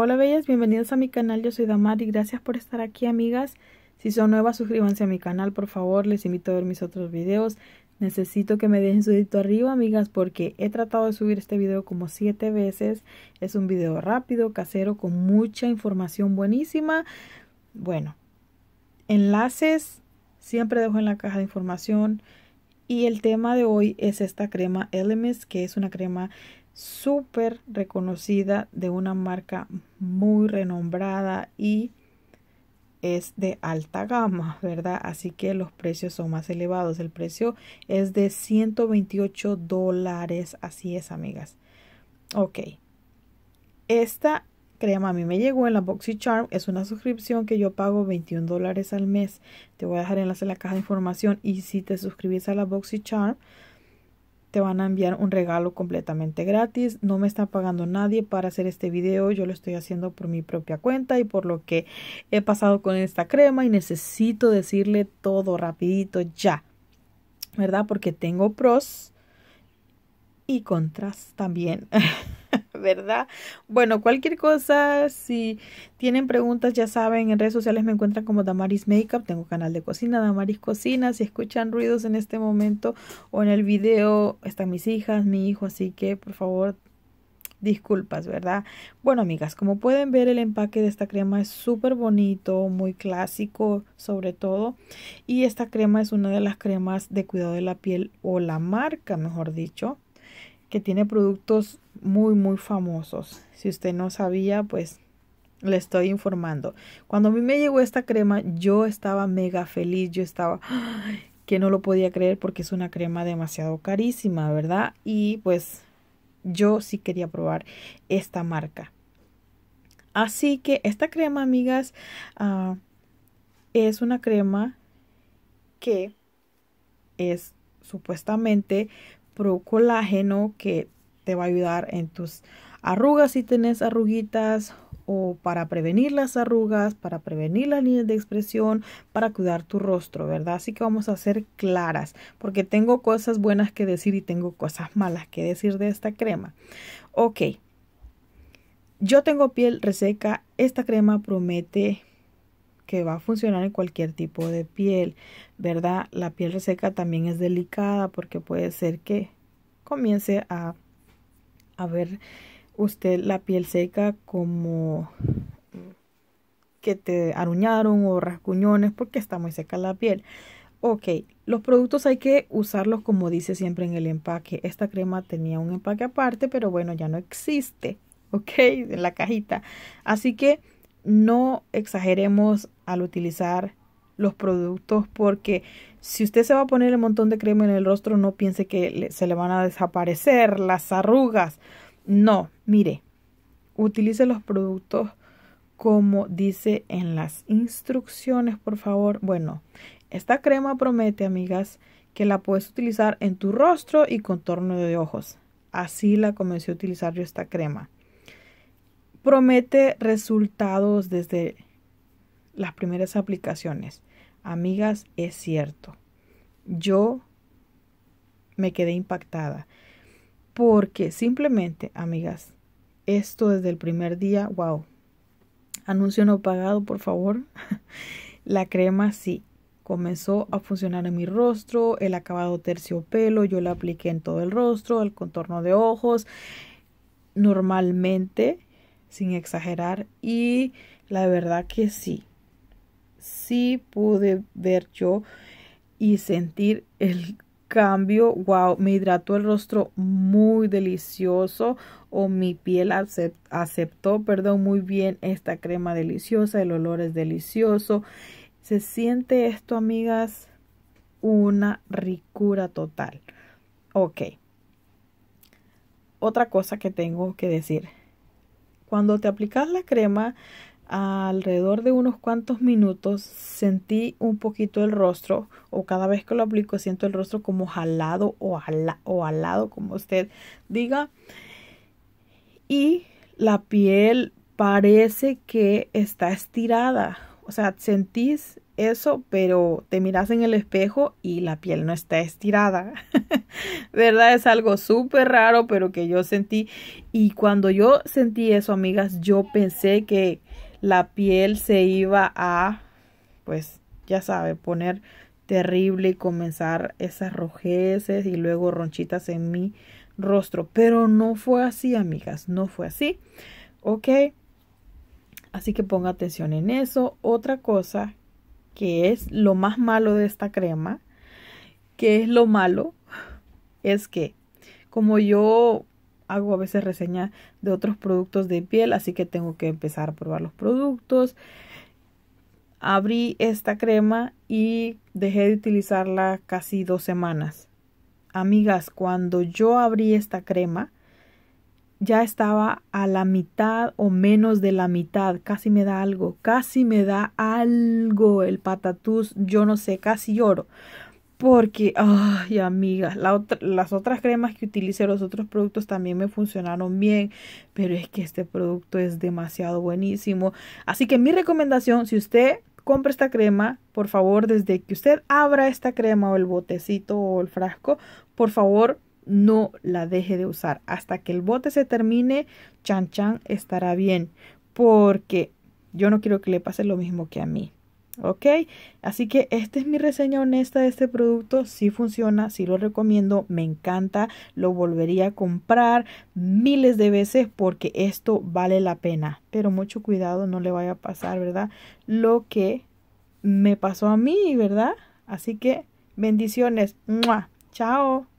Hola bellas, bienvenidos a mi canal, yo soy Damar y gracias por estar aquí amigas. Si son nuevas suscríbanse a mi canal por favor, les invito a ver mis otros videos. Necesito que me dejen su dedito arriba amigas porque he tratado de subir este video como 7 veces. Es un video rápido, casero, con mucha información buenísima. Bueno, enlaces siempre dejo en la caja de información. Y el tema de hoy es esta crema Elemis, que es una crema súper reconocida de una marca muy renombrada y es de alta gama, ¿verdad? Así que los precios son más elevados. El precio es de 128 dólares. Así es, amigas. Ok. Esta crema a mí me llegó en la Charm. Es una suscripción que yo pago 21 dólares al mes. Te voy a dejar enlace en la caja de información. Y si te suscribes a la BoxyCharm, Charm te van a enviar un regalo completamente gratis. No me está pagando nadie para hacer este video. Yo lo estoy haciendo por mi propia cuenta y por lo que he pasado con esta crema y necesito decirle todo rapidito ya. ¿Verdad? Porque tengo pros y contras también. ¿verdad? Bueno, cualquier cosa, si tienen preguntas, ya saben, en redes sociales me encuentran como Damaris Makeup, tengo canal de cocina, Damaris Cocina, si escuchan ruidos en este momento o en el video, están mis hijas, mi hijo, así que por favor disculpas, ¿verdad? Bueno, amigas, como pueden ver, el empaque de esta crema es súper bonito, muy clásico, sobre todo. Y esta crema es una de las cremas de cuidado de la piel o la marca, mejor dicho, que tiene productos muy, muy famosos. Si usted no sabía, pues le estoy informando. Cuando a mí me llegó esta crema, yo estaba mega feliz, yo estaba que no lo podía creer porque es una crema demasiado carísima, ¿verdad? Y pues yo sí quería probar esta marca. Así que esta crema, amigas, ah, es una crema que es supuestamente colágeno que te va a ayudar en tus arrugas si tienes arruguitas o para prevenir las arrugas, para prevenir las líneas de expresión, para cuidar tu rostro, ¿verdad? Así que vamos a ser claras, porque tengo cosas buenas que decir y tengo cosas malas que decir de esta crema. Ok, yo tengo piel reseca, esta crema promete que va a funcionar en cualquier tipo de piel, ¿verdad? La piel seca también es delicada porque puede ser que comience a, a ver usted la piel seca como que te aruñaron o rascuñones. porque está muy seca la piel. Ok, los productos hay que usarlos como dice siempre en el empaque. Esta crema tenía un empaque aparte, pero bueno, ya no existe, ok, en la cajita. Así que no exageremos al utilizar los productos porque si usted se va a poner el montón de crema en el rostro, no piense que se le van a desaparecer las arrugas. No, mire, utilice los productos como dice en las instrucciones, por favor. Bueno, esta crema promete, amigas, que la puedes utilizar en tu rostro y contorno de ojos. Así la comencé a utilizar yo esta crema promete resultados desde las primeras aplicaciones. Amigas, es cierto. Yo me quedé impactada. Porque simplemente, amigas, esto desde el primer día, wow. Anuncio no pagado, por favor. La crema sí, comenzó a funcionar en mi rostro, el acabado terciopelo, yo la apliqué en todo el rostro, el contorno de ojos. Normalmente sin exagerar. Y la verdad que sí, sí pude ver yo y sentir el cambio. Wow, me hidrató el rostro muy delicioso o mi piel aceptó, perdón, muy bien esta crema deliciosa, el olor es delicioso. Se siente esto, amigas, una ricura total. Ok. Otra cosa que tengo que decir cuando te aplicas la crema, alrededor de unos cuantos minutos sentí un poquito el rostro o cada vez que lo aplico siento el rostro como jalado o, ala o como usted diga y la piel parece que está estirada o sea sentís eso, pero te miras en el espejo y la piel no está estirada. ¿Verdad? Es algo súper raro, pero que yo sentí. Y cuando yo sentí eso, amigas, yo pensé que la piel se iba a, pues, ya sabe, poner terrible y comenzar esas rojeces y luego ronchitas en mi rostro. Pero no fue así, amigas, no fue así. ¿Ok? Así que ponga atención en eso. Otra cosa que es lo más malo de esta crema, que es lo malo, es que como yo hago a veces reseña de otros productos de piel, así que tengo que empezar a probar los productos. Abrí esta crema y dejé de utilizarla casi dos semanas. Amigas, cuando yo abrí esta crema, ya estaba a la mitad o menos de la mitad. Casi me da algo, casi me da algo el patatús, yo no sé, casi lloro. Porque, ay, amigas, las otras cremas que utilicé, los otros productos también me funcionaron bien, pero es que este producto es demasiado buenísimo. Así que mi recomendación, si usted compra esta crema, por favor, desde que usted abra esta crema o el botecito o el frasco, por favor, no la deje de usar. Hasta que el bote se termine, Chan Chan estará bien. Porque yo no quiero que le pase lo mismo que a mí. ¿Ok? Así que esta es mi reseña honesta de este producto. Si funciona, si lo recomiendo, me encanta, lo volvería a comprar miles de veces porque esto vale la pena. Pero mucho cuidado, no le vaya a pasar, ¿verdad? Lo que me pasó a mí, ¿verdad? Así que bendiciones. Chao.